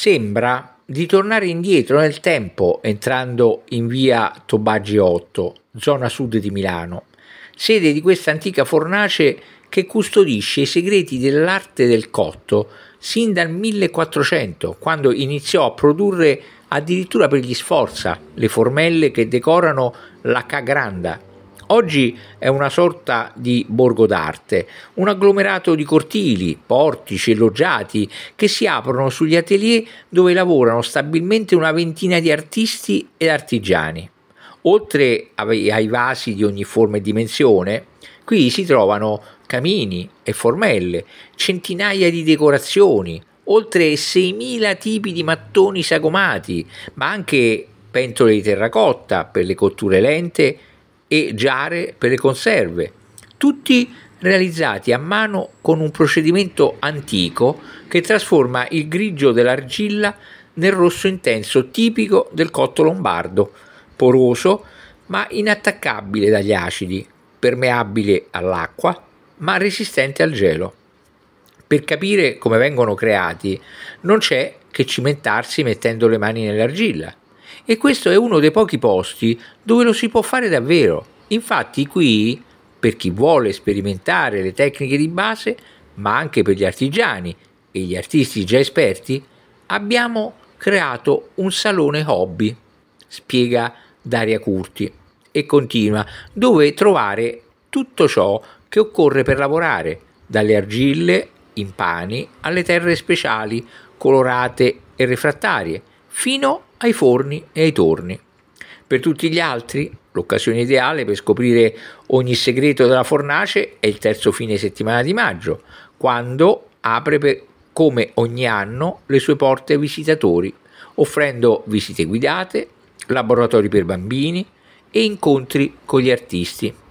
Sembra di tornare indietro nel tempo entrando in via Tobagi 8, zona sud di Milano, sede di questa antica fornace che custodisce i segreti dell'arte del cotto sin dal 1400, quando iniziò a produrre addirittura per gli sforza le formelle che decorano la cagranda, Oggi è una sorta di borgo d'arte, un agglomerato di cortili, portici e loggiati che si aprono sugli atelier dove lavorano stabilmente una ventina di artisti ed artigiani. Oltre ai vasi di ogni forma e dimensione, qui si trovano camini e formelle, centinaia di decorazioni, oltre 6.000 tipi di mattoni sagomati, ma anche pentole di terracotta per le cotture lente e giare per le conserve, tutti realizzati a mano con un procedimento antico che trasforma il grigio dell'argilla nel rosso intenso tipico del cotto lombardo, poroso ma inattaccabile dagli acidi, permeabile all'acqua ma resistente al gelo. Per capire come vengono creati non c'è che cimentarsi mettendo le mani nell'argilla. E questo è uno dei pochi posti dove lo si può fare davvero. Infatti qui, per chi vuole sperimentare le tecniche di base, ma anche per gli artigiani e gli artisti già esperti, abbiamo creato un salone hobby, spiega Daria Curti, e continua, dove trovare tutto ciò che occorre per lavorare, dalle argille, in pani alle terre speciali, colorate e refrattarie, fino ai forni e ai torni. Per tutti gli altri, l'occasione ideale per scoprire ogni segreto della fornace è il terzo fine settimana di maggio, quando apre per, come ogni anno le sue porte ai visitatori, offrendo visite guidate, laboratori per bambini e incontri con gli artisti.